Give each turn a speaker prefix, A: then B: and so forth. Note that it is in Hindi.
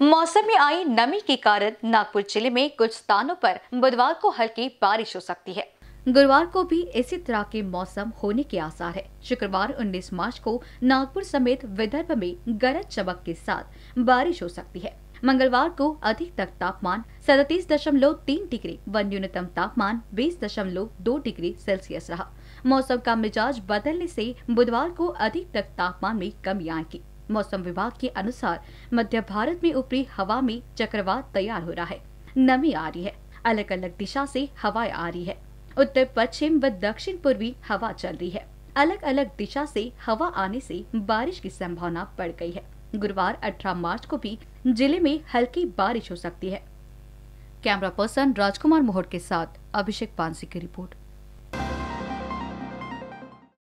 A: मौसम में आई नमी के कारण नागपुर जिले में कुछ स्थानों पर बुधवार को हल्की बारिश हो सकती है गुरुवार को भी इसी तरह के मौसम होने के आसार है शुक्रवार 19 मार्च को नागपुर समेत विदर्भ में गरज चमक के साथ बारिश हो सकती है मंगलवार को अधिक तक तापमान सैतीस दशमलव तीन डिग्री व न्यूनतम तापमान बीस दशमलव दो डिग्री सेल्सियस रहा मौसम का मिजाज बदलने से बुधवार को अधिक तक तापमान में कमी आएगी मौसम विभाग के अनुसार मध्य भारत में ऊपरी हवा में चक्रवात तैयार हो रहा है नमी आ रही है अलग अलग दिशा से हवाएं आ रही है उत्तर पश्चिम व दक्षिण पूर्वी हवा चल रही है अलग अलग दिशा से हवा आने से बारिश की संभावना बढ़ गई है गुरुवार 18 मार्च को भी जिले में हल्की बारिश हो सकती है कैमरा पर्सन राजकुमार मोहट के साथ अभिषेक पानसी की रिपोर्ट